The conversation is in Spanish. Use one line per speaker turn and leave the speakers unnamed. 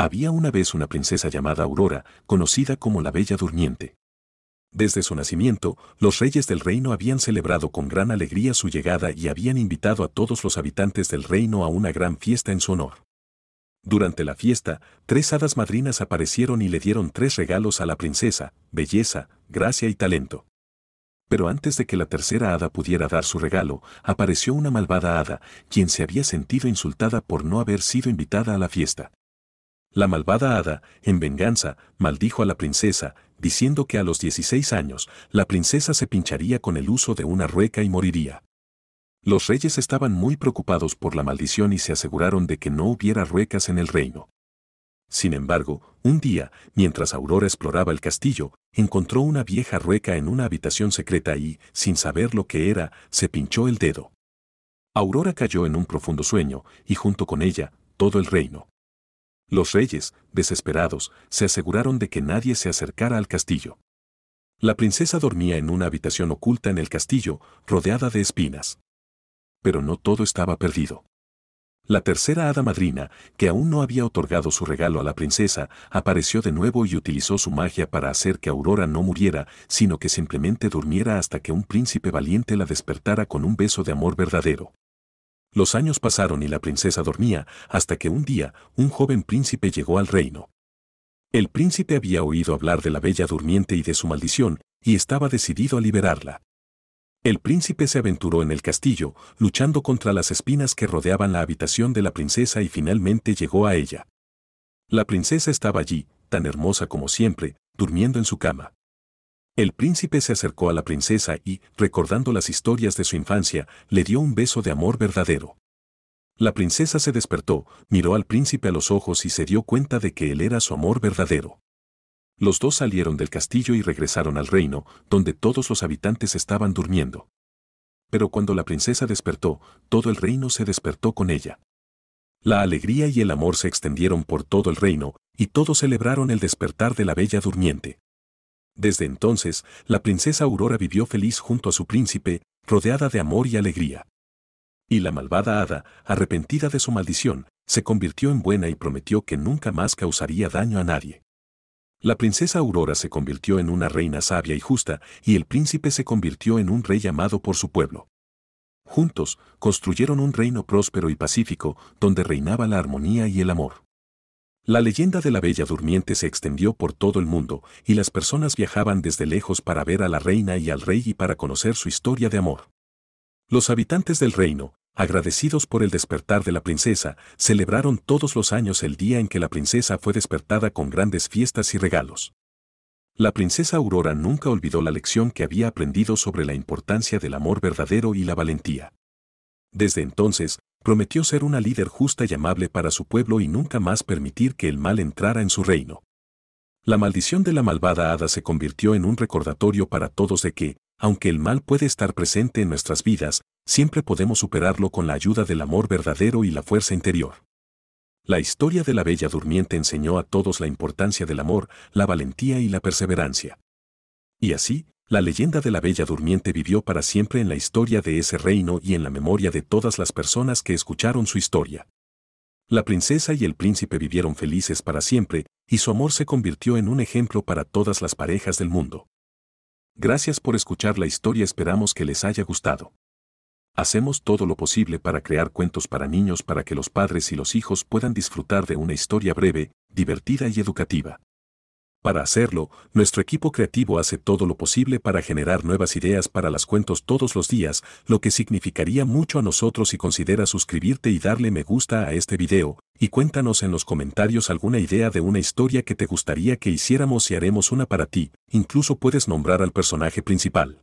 Había una vez una princesa llamada Aurora, conocida como la Bella Durmiente. Desde su nacimiento, los reyes del reino habían celebrado con gran alegría su llegada y habían invitado a todos los habitantes del reino a una gran fiesta en su honor. Durante la fiesta, tres hadas madrinas aparecieron y le dieron tres regalos a la princesa, belleza, gracia y talento. Pero antes de que la tercera hada pudiera dar su regalo, apareció una malvada hada, quien se había sentido insultada por no haber sido invitada a la fiesta. La malvada hada, en venganza, maldijo a la princesa, diciendo que a los 16 años, la princesa se pincharía con el uso de una rueca y moriría. Los reyes estaban muy preocupados por la maldición y se aseguraron de que no hubiera ruecas en el reino. Sin embargo, un día, mientras Aurora exploraba el castillo, encontró una vieja rueca en una habitación secreta y, sin saber lo que era, se pinchó el dedo. Aurora cayó en un profundo sueño, y junto con ella, todo el reino. Los reyes, desesperados, se aseguraron de que nadie se acercara al castillo. La princesa dormía en una habitación oculta en el castillo, rodeada de espinas. Pero no todo estaba perdido. La tercera hada madrina, que aún no había otorgado su regalo a la princesa, apareció de nuevo y utilizó su magia para hacer que Aurora no muriera, sino que simplemente durmiera hasta que un príncipe valiente la despertara con un beso de amor verdadero. Los años pasaron y la princesa dormía, hasta que un día un joven príncipe llegó al reino. El príncipe había oído hablar de la bella durmiente y de su maldición, y estaba decidido a liberarla. El príncipe se aventuró en el castillo, luchando contra las espinas que rodeaban la habitación de la princesa y finalmente llegó a ella. La princesa estaba allí, tan hermosa como siempre, durmiendo en su cama. El príncipe se acercó a la princesa y, recordando las historias de su infancia, le dio un beso de amor verdadero. La princesa se despertó, miró al príncipe a los ojos y se dio cuenta de que él era su amor verdadero. Los dos salieron del castillo y regresaron al reino, donde todos los habitantes estaban durmiendo. Pero cuando la princesa despertó, todo el reino se despertó con ella. La alegría y el amor se extendieron por todo el reino, y todos celebraron el despertar de la bella durmiente. Desde entonces, la princesa Aurora vivió feliz junto a su príncipe, rodeada de amor y alegría. Y la malvada hada, arrepentida de su maldición, se convirtió en buena y prometió que nunca más causaría daño a nadie. La princesa Aurora se convirtió en una reina sabia y justa, y el príncipe se convirtió en un rey amado por su pueblo. Juntos, construyeron un reino próspero y pacífico, donde reinaba la armonía y el amor. La leyenda de la Bella Durmiente se extendió por todo el mundo, y las personas viajaban desde lejos para ver a la reina y al rey y para conocer su historia de amor. Los habitantes del reino, agradecidos por el despertar de la princesa, celebraron todos los años el día en que la princesa fue despertada con grandes fiestas y regalos. La princesa Aurora nunca olvidó la lección que había aprendido sobre la importancia del amor verdadero y la valentía. Desde entonces, Prometió ser una líder justa y amable para su pueblo y nunca más permitir que el mal entrara en su reino. La maldición de la malvada hada se convirtió en un recordatorio para todos de que, aunque el mal puede estar presente en nuestras vidas, siempre podemos superarlo con la ayuda del amor verdadero y la fuerza interior. La historia de la Bella Durmiente enseñó a todos la importancia del amor, la valentía y la perseverancia. Y así, la leyenda de la Bella Durmiente vivió para siempre en la historia de ese reino y en la memoria de todas las personas que escucharon su historia. La princesa y el príncipe vivieron felices para siempre, y su amor se convirtió en un ejemplo para todas las parejas del mundo. Gracias por escuchar la historia, esperamos que les haya gustado. Hacemos todo lo posible para crear cuentos para niños para que los padres y los hijos puedan disfrutar de una historia breve, divertida y educativa. Para hacerlo, nuestro equipo creativo hace todo lo posible para generar nuevas ideas para las cuentos todos los días, lo que significaría mucho a nosotros si consideras suscribirte y darle me gusta a este video, y cuéntanos en los comentarios alguna idea de una historia que te gustaría que hiciéramos y haremos una para ti, incluso puedes nombrar al personaje principal.